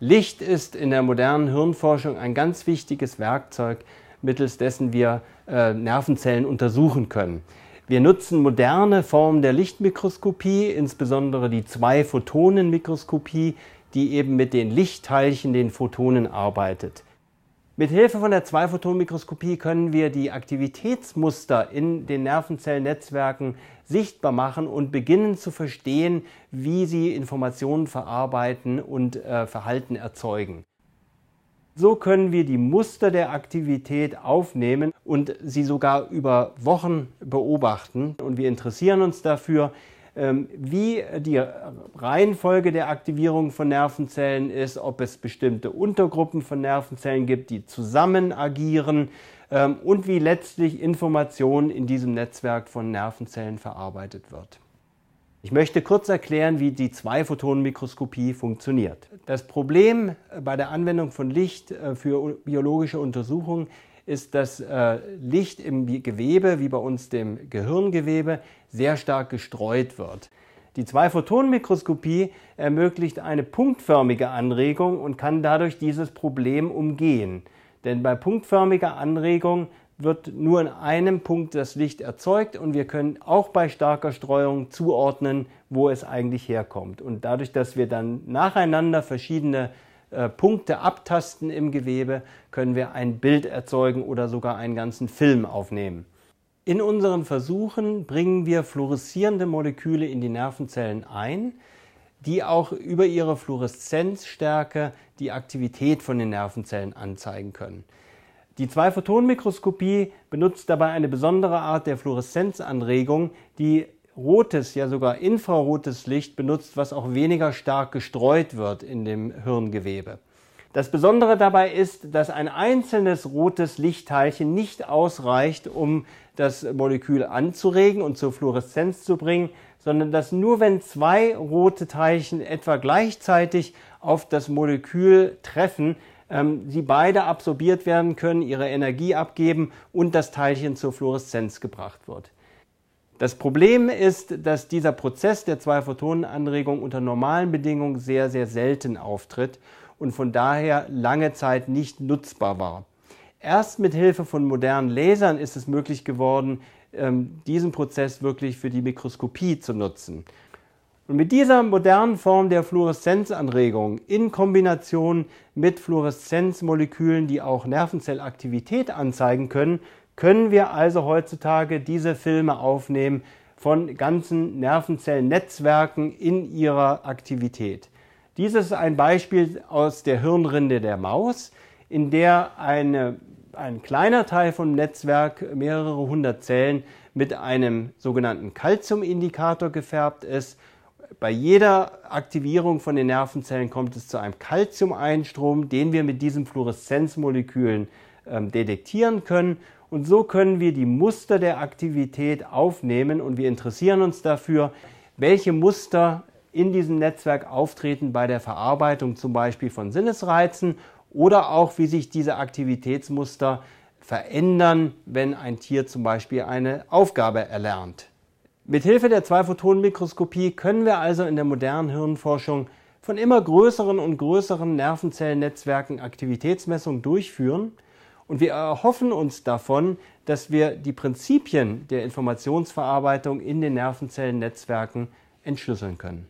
Licht ist in der modernen Hirnforschung ein ganz wichtiges Werkzeug, mittels dessen wir äh, Nervenzellen untersuchen können. Wir nutzen moderne Formen der Lichtmikroskopie, insbesondere die Zwei-Photonen-Mikroskopie, die eben mit den Lichtteilchen, den Photonen arbeitet. Mit Hilfe von der Zweiphotonmikroskopie können wir die Aktivitätsmuster in den Nervenzellnetzwerken sichtbar machen und beginnen zu verstehen, wie sie Informationen verarbeiten und äh, Verhalten erzeugen. So können wir die Muster der Aktivität aufnehmen und sie sogar über Wochen beobachten. Und wir interessieren uns dafür, ähm, wie die Reihenfolge der Aktivierung von Nervenzellen ist, ob es bestimmte Untergruppen von Nervenzellen gibt, die zusammen agieren ähm, und wie letztlich Information in diesem Netzwerk von Nervenzellen verarbeitet wird. Ich möchte kurz erklären, wie die Zwei-Photonen-Mikroskopie funktioniert. Das Problem äh, bei der Anwendung von Licht äh, für biologische Untersuchungen ist, das äh, Licht im Gewebe, wie bei uns dem Gehirngewebe, sehr stark gestreut wird. Die zwei photon mikroskopie ermöglicht eine punktförmige Anregung und kann dadurch dieses Problem umgehen. Denn bei punktförmiger Anregung wird nur in einem Punkt das Licht erzeugt und wir können auch bei starker Streuung zuordnen, wo es eigentlich herkommt. Und dadurch, dass wir dann nacheinander verschiedene äh, Punkte abtasten im Gewebe, können wir ein Bild erzeugen oder sogar einen ganzen Film aufnehmen. In unseren Versuchen bringen wir fluoreszierende Moleküle in die Nervenzellen ein, die auch über ihre Fluoreszenzstärke die Aktivität von den Nervenzellen anzeigen können. Die Zwei-Photonen-Mikroskopie benutzt dabei eine besondere Art der Fluoreszenzanregung, die rotes, ja sogar infrarotes Licht benutzt, was auch weniger stark gestreut wird in dem Hirngewebe. Das Besondere dabei ist, dass ein einzelnes rotes Lichtteilchen nicht ausreicht, um das Molekül anzuregen und zur Fluoreszenz zu bringen, sondern dass nur wenn zwei rote Teilchen etwa gleichzeitig auf das Molekül treffen, ähm, sie beide absorbiert werden können, ihre Energie abgeben und das Teilchen zur Fluoreszenz gebracht wird. Das Problem ist, dass dieser Prozess der Zwei-Photonen-Anregung unter normalen Bedingungen sehr, sehr selten auftritt und von daher lange Zeit nicht nutzbar war. Erst mit Hilfe von modernen Lasern ist es möglich geworden, ähm, diesen Prozess wirklich für die Mikroskopie zu nutzen. Und mit dieser modernen Form der Fluoreszenzanregung in Kombination mit Fluoreszenzmolekülen, die auch Nervenzellaktivität anzeigen können, können wir also heutzutage diese Filme aufnehmen von ganzen Nervenzellnetzwerken in ihrer Aktivität. Dies ist ein Beispiel aus der Hirnrinde der Maus, in der eine, ein kleiner Teil vom Netzwerk, mehrere hundert Zellen, mit einem sogenannten Calciumindikator gefärbt ist. Bei jeder Aktivierung von den Nervenzellen kommt es zu einem Calcium-Einstrom, den wir mit diesen Fluoreszenzmolekülen äh, detektieren können und so können wir die Muster der Aktivität aufnehmen und wir interessieren uns dafür, welche Muster in diesem Netzwerk auftreten bei der Verarbeitung zum Beispiel von Sinnesreizen oder auch wie sich diese Aktivitätsmuster verändern, wenn ein Tier zum Beispiel eine Aufgabe erlernt. Mithilfe der Zweiphotonenmikroskopie können wir also in der modernen Hirnforschung von immer größeren und größeren Nervenzellennetzwerken Aktivitätsmessungen durchführen und wir erhoffen uns davon, dass wir die Prinzipien der Informationsverarbeitung in den Nervenzellennetzwerken entschlüsseln können.